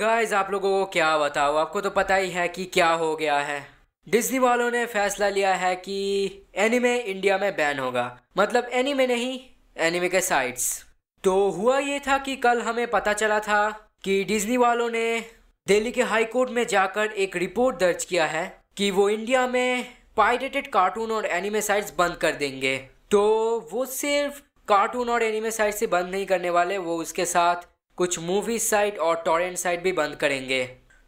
guys आप लोगों को क्या बताओ आपको तो पता ही है कि क्या हो गया है डिज्नी वालों ने फैसला लिया है कि एनिमे इंडिया में बैन होगा मतलब एनिमे नहीं एनिमे के साइट्स तो हुआ ये था कि कल हमें पता चला था कि डिज्नी वालों ने दिल्ली के हाई कोर्ट में जाकर एक रिपोर्ट दर्ज किया है कि वो इंडिया में पायरेटेड कार्टून और एनिमे साइट्स बंद कर देंगे तो वो सिर्फ कार्टून और एनिमे साइट से बंद नहीं करने वाले वो उसके साथ कुछ मूवी साइट और टॉरेंट साइट भी बंद करेंगे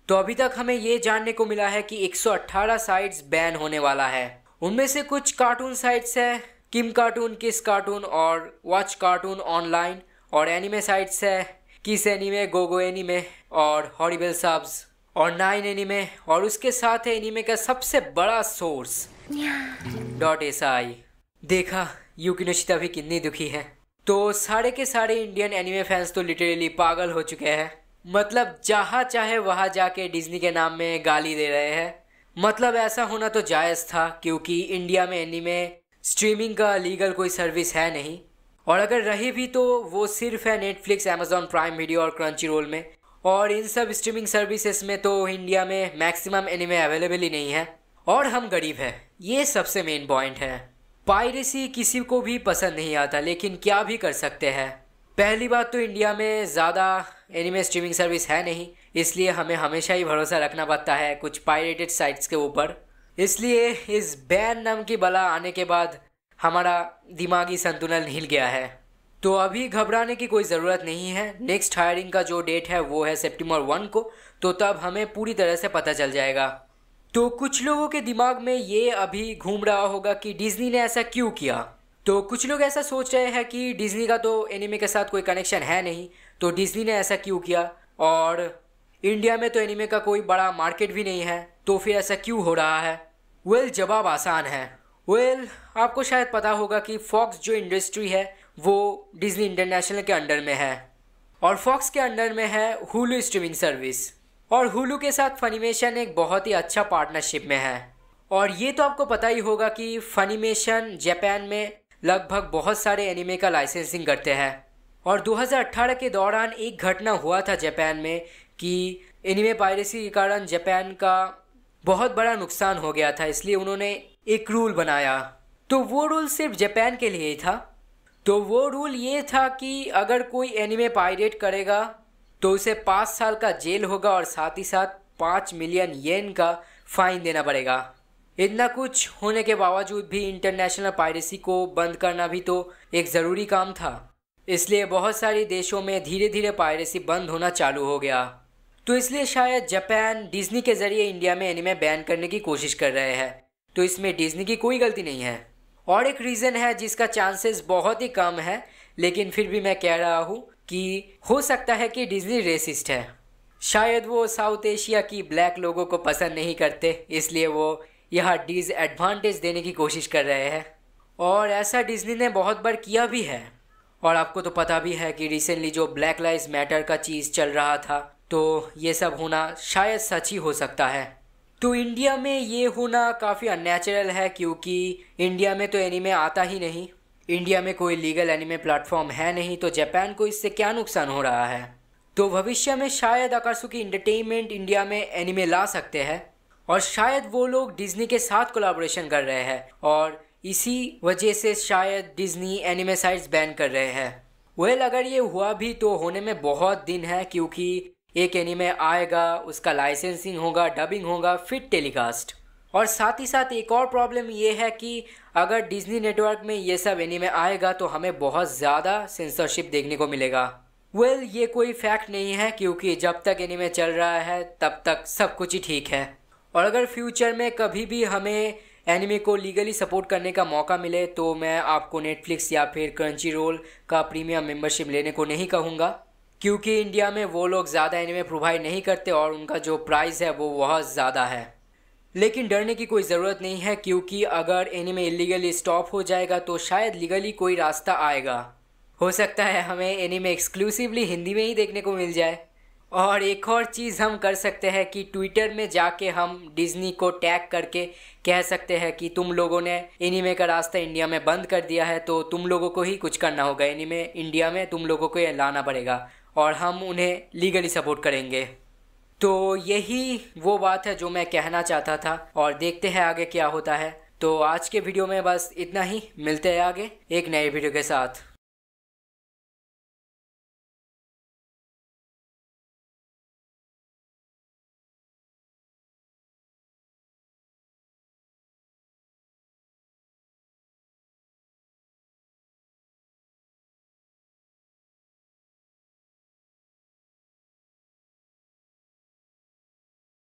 तो अभी तक हमें ये जानने को मिला है कि 118 साइट्स बैन होने वाला है उनमें से कुछ कार्टून साइट्स है किम कार्टून किस कार्टून और वॉच कार्टून ऑनलाइन और एनिमे साइट्स है किस एनिमे गोगो एनिमे और हॉरिबल सब्स और नाइन एनिमे और उसके साथ है एनिमे का सबसे बड़ा सोर्स डॉट एस आई देखा यूकिनोशिता भी कितनी दुखी है तो सारे के सारे इंडियन एनिमे फैंस तो लिटरली पागल हो चुके हैं मतलब जहाँ चाहे वहाँ जाके डिज्नी के नाम में गाली दे रहे हैं मतलब ऐसा होना तो जायज़ था क्योंकि इंडिया में एनिमे स्ट्रीमिंग का लीगल कोई सर्विस है नहीं और अगर रही भी तो वो सिर्फ है नेटफ्लिक्स अमेजोन प्राइम वीडियो और क्रंची रोल में और इन सब स्ट्रीमिंग सर्विसेज में तो इंडिया में मैक्सिमम एनिमे अवेलेबल ही नहीं है और हम गरीब हैं ये सबसे मेन पॉइंट है पायरेसी किसी को भी पसंद नहीं आता लेकिन क्या भी कर सकते हैं पहली बात तो इंडिया में ज़्यादा एनिमे स्ट्रीमिंग सर्विस है नहीं इसलिए हमें हमेशा ही भरोसा रखना पड़ता है कुछ पायरेटेड साइट्स के ऊपर इसलिए इस बैन नाम की बला आने के बाद हमारा दिमागी संतुलन हिल गया है तो अभी घबराने की कोई ज़रूरत नहीं है नेक्स्ट हायरिंग का जो डेट है वो है सेप्टेम्बर वन को तो तब हमें पूरी तरह से पता चल जाएगा तो कुछ लोगों के दिमाग में ये अभी घूम रहा होगा कि डिज्नी ने ऐसा क्यों किया तो कुछ लोग ऐसा सोच रहे हैं कि डिज्नी का तो एनिमे के साथ कोई कनेक्शन है नहीं तो डिज्नी ने ऐसा क्यों किया और इंडिया में तो एनिमे का कोई बड़ा मार्केट भी नहीं है तो फिर ऐसा क्यों हो रहा है वेल well, जवाब आसान है वेल well, आपको शायद पता होगा कि फॉक्स जो इंडस्ट्री है वो डिज्नी इंटरनेशनल के अंडर में है और फॉक्स के अंडर में है हुलू स्ट्रीमिंग सर्विस और हुलू के साथ फनीमेशन एक बहुत ही अच्छा पार्टनरशिप में है और ये तो आपको पता ही होगा कि फनीमेशन जापान में लगभग बहुत सारे एनिमे का लाइसेंसिंग करते हैं और 2018 के दौरान एक घटना हुआ था जापान में कि एनिमे पायरेसी के कारण जापान का बहुत बड़ा नुकसान हो गया था इसलिए उन्होंने एक रूल बनाया तो वो रूल सिर्फ जापान के लिए ही था तो वो रूल ये था कि अगर कोई एनिमे पायरेट करेगा तो उसे पाँच साल का जेल होगा और साथ ही साथ पाँच मिलियन येन का फाइन देना पड़ेगा इतना कुछ होने के बावजूद भी इंटरनेशनल पायरेसी को बंद करना भी तो एक ज़रूरी काम था इसलिए बहुत सारे देशों में धीरे धीरे पायरेसी बंद होना चालू हो गया तो इसलिए शायद जापान डिज्नी के ज़रिए इंडिया में एनिमे बैन करने की कोशिश कर रहे हैं तो इसमें डिज्नी की कोई गलती नहीं है और एक रीज़न है जिसका चांसेस बहुत ही कम है लेकिन फिर भी मैं कह रहा हूँ कि हो सकता है कि डिज्नी रेसिस्ट है शायद वो साउथ एशिया की ब्लैक लोगों को पसंद नहीं करते इसलिए वो यह डिज एडवांटेज देने की कोशिश कर रहे हैं और ऐसा डिज्नी ने बहुत बार किया भी है और आपको तो पता भी है कि रिसेंटली जो ब्लैक लाइज मैटर का चीज़ चल रहा था तो ये सब होना शायद सच ही हो सकता है तो इंडिया में ये होना काफ़ी अननेचुरल है क्योंकि इंडिया में तो एनीमे आता ही नहीं इंडिया में कोई लीगल एनिमे प्लेटफॉर्म है नहीं तो जापान को इससे क्या नुकसान हो रहा है तो भविष्य में शायद अकासुकी इंटरटेनमेंट इंडिया में एनिमे ला सकते हैं और शायद वो लोग डिज्नी के साथ कोलाबोरेशन कर रहे हैं और इसी वजह से शायद डिज्नी एनिमे साइट्स बैन कर रहे हैं वेल अगर ये हुआ भी तो होने में बहुत दिन है क्योंकि एक एनिमे आएगा उसका लाइसेंसिंग होगा डबिंग होगा फिर टेलीकास्ट और साथ ही साथ एक और प्रॉब्लम ये है कि अगर डिज्नी नेटवर्क में ये सब एनिमे आएगा तो हमें बहुत ज़्यादा सेंसरशिप देखने को मिलेगा वेल well, ये कोई फैक्ट नहीं है क्योंकि जब तक एनिमे चल रहा है तब तक सब कुछ ही ठीक है और अगर फ्यूचर में कभी भी हमें एनिमे को लीगली सपोर्ट करने का मौका मिले तो मैं आपको नेटफ्लिक्स या फिर क्रंची रोल का प्रीमियम मेंबरशिप लेने को नहीं कहूँगा क्योंकि इंडिया में वो लोग ज़्यादा एनिमे प्रोवाइड नहीं करते और उनका जो प्राइस है वो बहुत ज़्यादा है लेकिन डरने की कोई ज़रूरत नहीं है क्योंकि अगर एनिमे इलीगली स्टॉप हो जाएगा तो शायद लीगली कोई रास्ता आएगा हो सकता है हमें एनिमे एक्सक्लूसिवली हिंदी में ही देखने को मिल जाए और एक और चीज़ हम कर सकते हैं कि ट्विटर में जाके हम डिज्नी को टैग करके कह सकते हैं कि तुम लोगों ने एनीमे का रास्ता इंडिया में बंद कर दिया है तो तुम लोगों को ही कुछ करना होगा एनीमे इंडिया में तुम लोगों को लाना पड़ेगा और हम उन्हें लीगली सपोर्ट करेंगे तो यही वो बात है जो मैं कहना चाहता था और देखते हैं आगे क्या होता है तो आज के वीडियो में बस इतना ही मिलते हैं आगे एक नए वीडियो के साथ